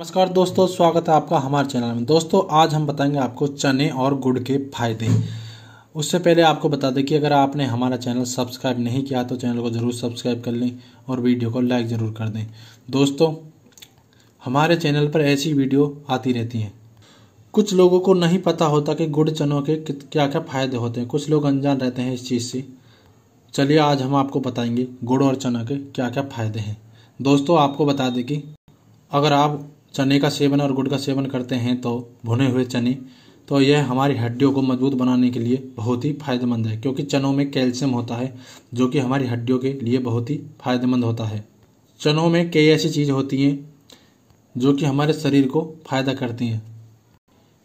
नमस्कार दोस्तों स्वागत है आपका हमारे चैनल में दोस्तों आज हम बताएंगे आपको चने और गुड़ के फायदे उससे पहले आपको बता दें कि अगर आपने हमारा चैनल सब्सक्राइब नहीं किया तो चैनल को ज़रूर सब्सक्राइब कर लें और वीडियो को लाइक ज़रूर कर दें दोस्तों हमारे चैनल पर ऐसी वीडियो आती रहती हैं कुछ लोगों को नहीं पता होता कि गुड़ चनों के क्या क्या फ़ायदे होते हैं कुछ लोग अनजान रहते हैं इस चीज़ से चलिए आज हम आपको बताएंगे गुड़ और चना के क्या क्या फ़ायदे हैं दोस्तों आपको बता दें कि अगर आप चने का सेवन और गुड़ का सेवन करते हैं तो भुने हुए चने तो यह हमारी हड्डियों को मजबूत बनाने के लिए बहुत ही फायदेमंद है क्योंकि चनों में कैल्शियम होता है जो कि हमारी हड्डियों के लिए बहुत ही फायदेमंद होता है चनों में कई ऐसी चीज़ होती हैं जो कि हमारे शरीर को फायदा करती हैं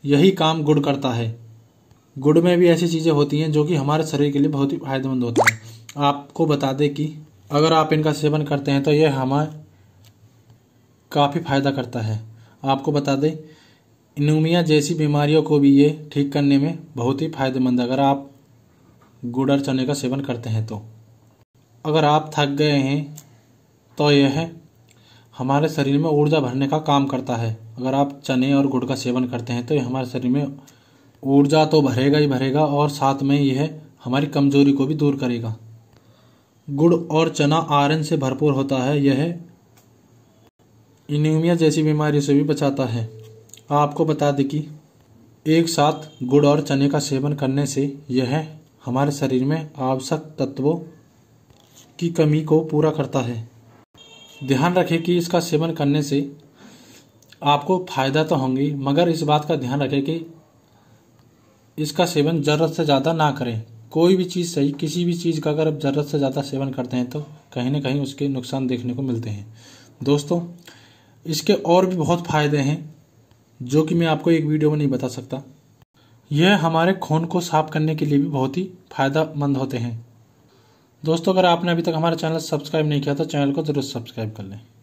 यही काम गुड़ करता है गुड़ में भी ऐसी चीज़ें होती हैं जो कि हमारे शरीर के लिए बहुत ही फायदेमंद होती हैं आपको बता दें कि अगर आप इनका सेवन करते हैं तो यह हमारे काफ़ी फ़ायदा करता है आपको बता दें इनूमिया जैसी बीमारियों को भी ये ठीक करने में बहुत ही फायदेमंद अगर आप गुड़ और चने का सेवन करते हैं तो अगर आप थक गए हैं तो यह हमारे शरीर में ऊर्जा भरने का काम करता है अगर आप चने और गुड़ का सेवन करते हैं तो यह हमारे शरीर में ऊर्जा तो भरेगा ही भरेगा और साथ में यह हमारी कमजोरी को भी दूर करेगा गुड़ और चना आयरन से भरपूर होता है यह इन्यूमिया जैसी बीमारियों से भी बचाता है आपको बता दें कि एक साथ गुड़ और चने का सेवन करने से यह हमारे शरीर में आवश्यक तत्वों की कमी को पूरा करता है ध्यान रखें कि इसका सेवन करने से आपको फायदा तो होंगी मगर इस बात का ध्यान रखें कि इसका सेवन ज़रूरत से ज़्यादा ना करें कोई भी चीज़ सही किसी भी चीज़ का अगर आप ज़रूरत से ज़्यादा सेवन करते हैं तो कहीं ना कहीं उसके नुकसान देखने को मिलते हैं दोस्तों इसके और भी बहुत फ़ायदे हैं जो कि मैं आपको एक वीडियो में नहीं बता सकता यह हमारे खून को साफ करने के लिए भी बहुत ही फ़ायदामंद होते हैं दोस्तों अगर आपने अभी तक हमारा चैनल सब्सक्राइब नहीं किया तो चैनल को ज़रूर सब्सक्राइब कर लें